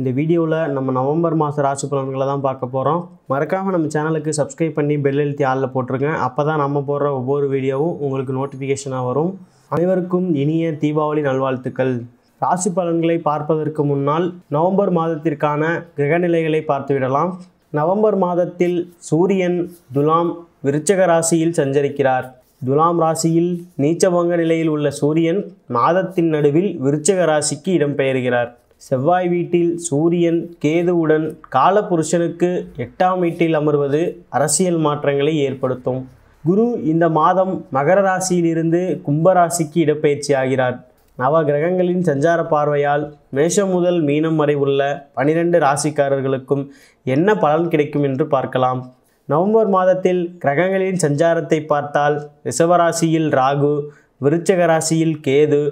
இந்த வீடியோவில் நம்ம நவம்பர் மாத ராசி பலன்களை தான் பார்க்க போகிறோம் மறக்காமல் நம்ம சேனலுக்கு சப்ஸ்கிரைப் பண்ணி பெல் எழுத்தி ஆளில் போட்டிருங்க அப்போ தான் நம்ம போடுற ஒவ்வொரு வீடியோவும் உங்களுக்கு நோட்டிஃபிகேஷனாக வரும் அனைவருக்கும் இனிய தீபாவளி நல்வாழ்த்துக்கள் ராசி பலன்களை பார்ப்பதற்கு முன்னால் நவம்பர் மாதத்திற்கான கிரகநிலைகளை பார்த்துவிடலாம் நவம்பர் மாதத்தில் சூரியன் துலாம் விருச்சக ராசியில் சஞ்சரிக்கிறார் துலாம் ராசியில் நீச்சபங்க நிலையில் உள்ள சூரியன் மாதத்தின் நடுவில் விருச்சக ராசிக்கு இடம்பெயர்கிறார் செவ்வாய் வீட்டில் சூரியன் கேதுவுடன் காலபுருஷனுக்கு எட்டாம் வீட்டில் அமர்வது அரசியல் மாற்றங்களை ஏற்படுத்தும் குரு இந்த மாதம் மகர ராசியிலிருந்து கும்பராசிக்கு இடப்பெயர்ச்சி ஆகிறார் நவ கிரகங்களின் சஞ்சார பார்வையால் மேஷம் முதல் மீனம் வரை உள்ள பனிரெண்டு ராசிக்காரர்களுக்கும் என்ன பலன் கிடைக்கும் என்று பார்க்கலாம் நவம்பர் மாதத்தில் கிரகங்களின் சஞ்சாரத்தை பார்த்தால் ரிஷவராசியில் ராகு விருச்சக ராசியில் கேது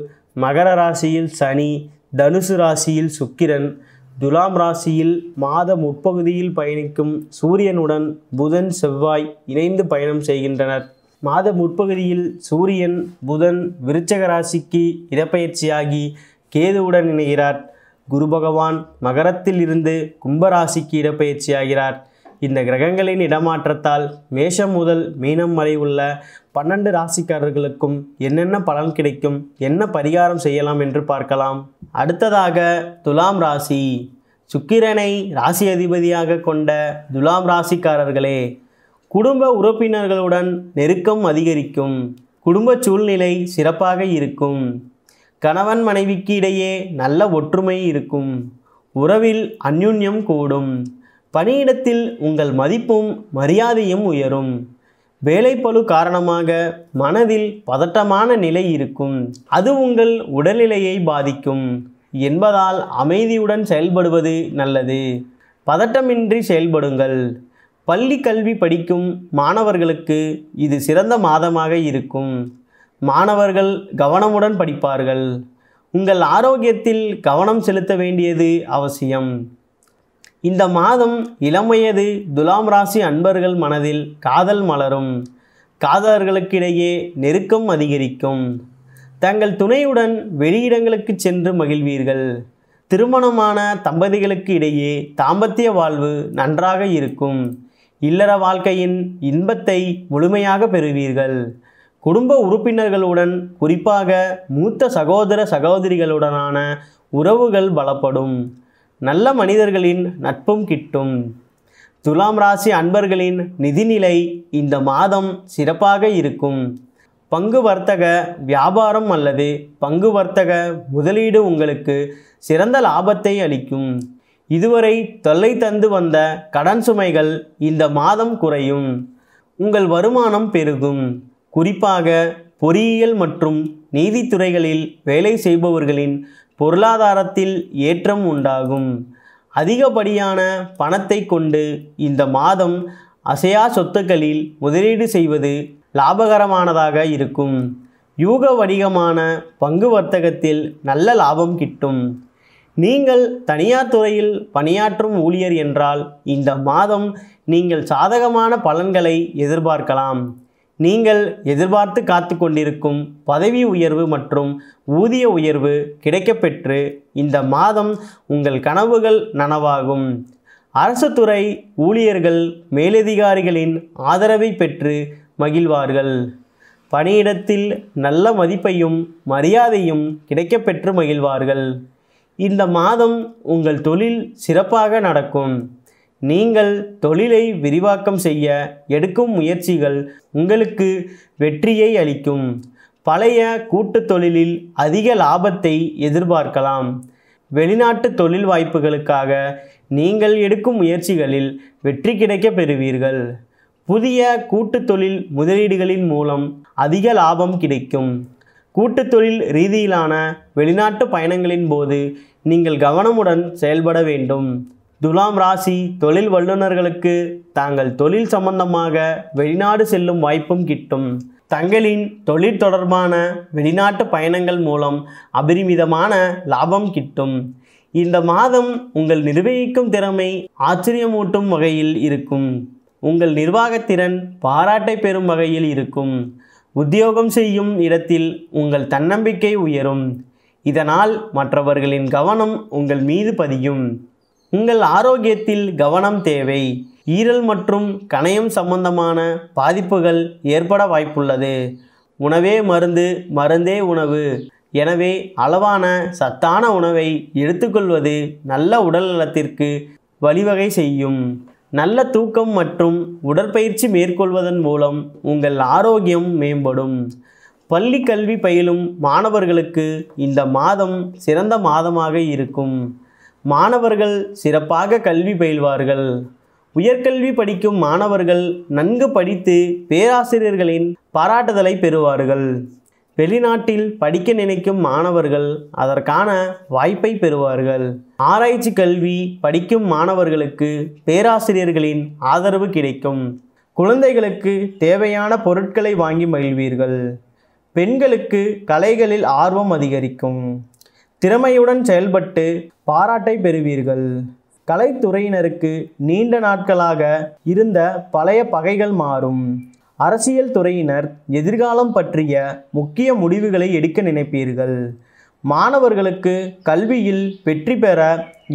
மகர ராசியில் சனி தனுசு ராசியில் சுக்கிரன் துலாம் ராசியில் மாத முற்பகுதியில் பயணிக்கும் சூரியனுடன் புதன் செவ்வாய் இணைந்து பயணம் செய்கின்றனர் மாத முற்பகுதியில் சூரியன் புதன் விருச்சக ராசிக்கு இடப்பெயர்ச்சியாகி கேதுவுடன் இணைகிறார் குரு பகவான் மகரத்தில் இருந்து கும்பராசிக்கு இடப்பெயர்ச்சியாகிறார் இந்த கிரகங்களின் இடமாற்றத்தால் மேஷம் முதல் மீனம் வரை உள்ள பன்னெண்டு ராசிக்காரர்களுக்கும் என்னென்ன பலன் கிடைக்கும் என்ன பரிகாரம் செய்யலாம் என்று பார்க்கலாம் அடுத்ததாக துலாம் ராசி சுக்கிரனை ராசி அதிபதியாக கொண்ட துலாம் ராசிக்காரர்களே குடும்ப உறுப்பினர்களுடன் நெருக்கம் அதிகரிக்கும் குடும்ப சூழ்நிலை சிறப்பாக இருக்கும் கணவன் மனைவிக்கு இடையே நல்ல ஒற்றுமை இருக்கும் உறவில் அந்யுன்யம் கூடும் பணியிடத்தில் உங்கள் மதிப்பும் மரியாதையும் உயரும் வேலைப்பழு காரணமாக மனதில் பதட்டமான நிலை இருக்கும் அது உங்கள் உடல்நிலையை பாதிக்கும் என்பதால் அமைதியுடன் செயல்படுவது நல்லது பதட்டமின்றி செயல்படுங்கள் பள்ளி கல்வி படிக்கும் மாணவர்களுக்கு இது சிறந்த மாதமாக இருக்கும் மாணவர்கள் கவனமுடன் படிப்பார்கள் உங்கள் ஆரோக்கியத்தில் கவனம் செலுத்த வேண்டியது அவசியம் இந்த மாதம் இளமையது துலாம் ராசி அன்பர்கள் மனதில் காதல் மலரும் காதலர்களுக்கிடையே நெருக்கம் அதிகரிக்கும் தங்கள் துணையுடன் வெளியிடங்களுக்கு சென்று மகிழ்வீர்கள் திருமணமான தம்பதிகளுக்கு இடையே தாம்பத்திய வாழ்வு நன்றாக இருக்கும் இல்லற வாழ்க்கையின் இன்பத்தை முழுமையாக பெறுவீர்கள் குடும்ப உறுப்பினர்களுடன் குறிப்பாக மூத்த சகோதர சகோதரிகளுடனான உறவுகள் பலப்படும் நல்ல மனிதர்களின் நட்பும் கிட்டும் துலாம் ராசி அன்பர்களின் நிதிநிலை இந்த மாதம் சிறப்பாக இருக்கும் பங்கு வர்த்தக வியாபாரம் அல்லது பங்கு வர்த்தக முதலீடு உங்களுக்கு சிறந்த லாபத்தை அளிக்கும் இதுவரை தொல்லை தந்து வந்த கடன் சுமைகள் இந்த மாதம் குறையும் உங்கள் வருமானம் பெருகும் குறிப்பாக பொறியியல் மற்றும் நீதித்துறைகளில் வேலை செய்பவர்களின் பொருளாதாரத்தில் ஏற்றம் உண்டாகும் அதிகப்படியான பணத்தை கொண்டு இந்த மாதம் அசையா சொத்துக்களில் முதலீடு செய்வது லாபகரமானதாக இருக்கும் யூக வணிகமான பங்கு வர்த்தகத்தில் நல்ல லாபம் கிட்டும் நீங்கள் தனியார் துறையில் பணியாற்றும் ஊழியர் என்றால் இந்த மாதம் நீங்கள் சாதகமான பலன்களை எதிர்பார்க்கலாம் நீங்கள் எதிர்பார்த்து காத்து கொண்டிருக்கும் பதவி உயர்வு மற்றும் ஊதிய உயர்வு கிடைக்கப்பெற்று இந்த மாதம் உங்கள் கனவுகள் நனவாகும் அரசு துறை ஊழியர்கள் மேலதிகாரிகளின் ஆதரவை பெற்று மகிழ்வார்கள் பணியிடத்தில் நல்ல மதிப்பையும் மரியாதையும் கிடைக்கப்பெற்று மகிழ்வார்கள் இந்த மாதம் உங்கள் தொழில் சிறப்பாக நடக்கும் நீங்கள் தொழிலை விரிவாக்கம் செய்ய எடுக்கும் முயற்சிகள் உங்களுக்கு வெற்றியை அளிக்கும் பழைய கூட்டு தொழிலில் அதிக லாபத்தை எதிர்பார்க்கலாம் வெளிநாட்டு தொழில் வாய்ப்புகளுக்காக நீங்கள் எடுக்கும் முயற்சிகளில் வெற்றி கிடைக்க பெறுவீர்கள் புதிய கூட்டு தொழில் முதலீடுகளின் மூலம் அதிக லாபம் கிடைக்கும் கூட்டு தொழில் ரீதியிலான வெளிநாட்டு பயணங்களின் போது நீங்கள் கவனமுடன் செயல்பட வேண்டும் துலாம் ராசி தொழில் வல்லுநர்களுக்கு தாங்கள் தொழில் சம்பந்தமாக வெளிநாடு செல்லும் வாய்ப்பும் கிட்டும் தங்களின் தொழில் தொடர்பான வெளிநாட்டு பயணங்கள் மூலம் அபரிமிதமான லாபம் கிட்டும் இந்த மாதம் உங்கள் நிர்வகிக்கும் திறமை ஆச்சரியமூட்டும் வகையில் இருக்கும் உங்கள் நிர்வாகத்திறன் பாராட்டை பெறும் வகையில் இருக்கும் உத்தியோகம் செய்யும் இடத்தில் உங்கள் தன்னம்பிக்கை உயரும் இதனால் மற்றவர்களின் கவனம் உங்கள் மீது பதியும் உங்கள் ஆரோக்கியத்தில் கவனம் தேவை ஈரல் மற்றும் கணையம் சம்பந்தமான பாதிப்புகள் ஏற்பட வாய்ப்புள்ளது உணவே மருந்து மருந்தே உணவு எனவே அளவான சத்தான உணவை எடுத்துக்கொள்வது நல்ல உடல் நலத்திற்கு வழிவகை செய்யும் நல்ல தூக்கம் மற்றும் உடற்பயிற்சி மேற்கொள்வதன் மூலம் உங்கள் ஆரோக்கியம் மேம்படும் பள்ளி கல்வி பயிலும் மாணவர்களுக்கு இந்த மாதம் சிறந்த மாதமாக இருக்கும் மாணவர்கள் சிறப்பாக கல்வி பயில்வார்கள் உயர்கல்வி படிக்கும் மாணவர்கள் நன்கு படித்து பேராசிரியர்களின் பாராட்டுதலை பெறுவார்கள் வெளிநாட்டில் படிக்க நினைக்கும் மாணவர்கள் அதற்கான வாய்ப்பை பெறுவார்கள் ஆராய்ச்சி கல்வி படிக்கும் மாணவர்களுக்கு பேராசிரியர்களின் ஆதரவு கிடைக்கும் குழந்தைகளுக்கு தேவையான பொருட்களை வாங்கி மகிழ்வீர்கள் பெண்களுக்கு கலைகளில் ஆர்வம் அதிகரிக்கும் திறமையுடன் செயல்பட்டு பாராட்டை பெறுவீர்கள் கலைத்துறையினருக்கு நீண்ட நாட்களாக இருந்த பழைய பகைகள் மாறும் அரசியல் துறையினர் எதிர்காலம் பற்றிய முக்கிய முடிவுகளை எடுக்க நினைப்பீர்கள் மாணவர்களுக்கு கல்வியில் வெற்றி பெற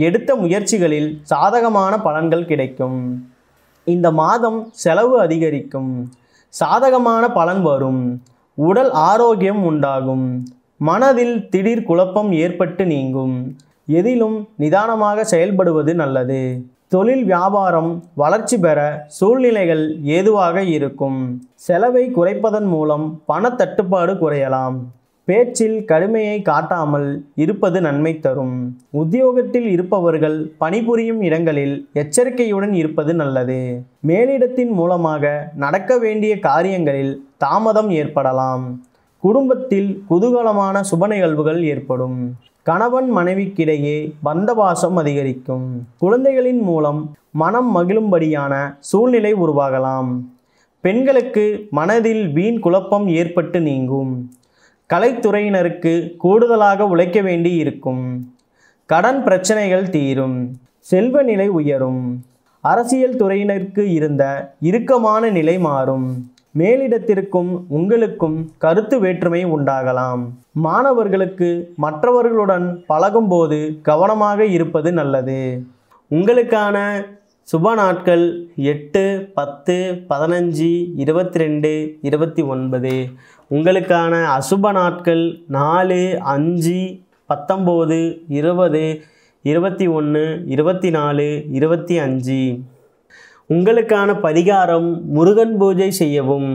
எடுத்த முயற்சிகளில் சாதகமான பலன்கள் கிடைக்கும் இந்த மாதம் செலவு அதிகரிக்கும் சாதகமான பலன் வரும் உடல் ஆரோக்கியம் உண்டாகும் மனதில் திடீர் குழப்பம் ஏற்பட்டு நீங்கும் எதிலும் நிதானமாக செயல்படுவது நல்லது தொழில் வியாபாரம் வளர்ச்சி பெற சூழ்நிலைகள் ஏதுவாக இருக்கும் செலவை குறைப்பதன் மூலம் பணத்தட்டுப்பாடு குறையலாம் பேச்சில் கடுமையை காட்டாமல் இருப்பது நன்மை தரும் உத்தியோகத்தில் இருப்பவர்கள் பணிபுரியும் இடங்களில் எச்சரிக்கையுடன் இருப்பது நல்லது மேலிடத்தின் மூலமாக நடக்க வேண்டிய காரியங்களில் தாமதம் ஏற்படலாம் குடும்பத்தில் குதூகலமான சுப நிகழ்வுகள் ஏற்படும் கணவன் மனைவிக்கிடையே பந்தவாசம் அதிகரிக்கும் குழந்தைகளின் மூலம் மனம் மகிழும்படியான சூழ்நிலை உருவாகலாம் பெண்களுக்கு மனதில் வீண் குழப்பம் ஏற்பட்டு நீங்கும் கலைத்துறையினருக்கு கூடுதலாக உழைக்க வேண்டி இருக்கும் கடன் பிரச்சனைகள் தீரும் செல்வ நிலை உயரும் அரசியல் துறையினருக்கு இருந்த இறுக்கமான நிலை மாறும் மேலிடத்திற்கும் உங்களுக்கும் கருத்து வேற்றுமை உண்டாகலாம் மாணவர்களுக்கு மற்றவர்களுடன் பழகும்போது கவனமாக இருப்பது நல்லது உங்களுக்கான சுப நாட்கள் எட்டு பத்து பதினஞ்சு இருபத்தி ரெண்டு இருபத்தி ஒன்பது உங்களுக்கான அசுப நாட்கள் நாலு அஞ்சு பத்தொம்போது இருபது இருபத்தி ஒன்று இருபத்தி நாலு இருபத்தி அஞ்சு உங்களுக்கான பரிகாரம் முருகன் பூஜை செய்யவும்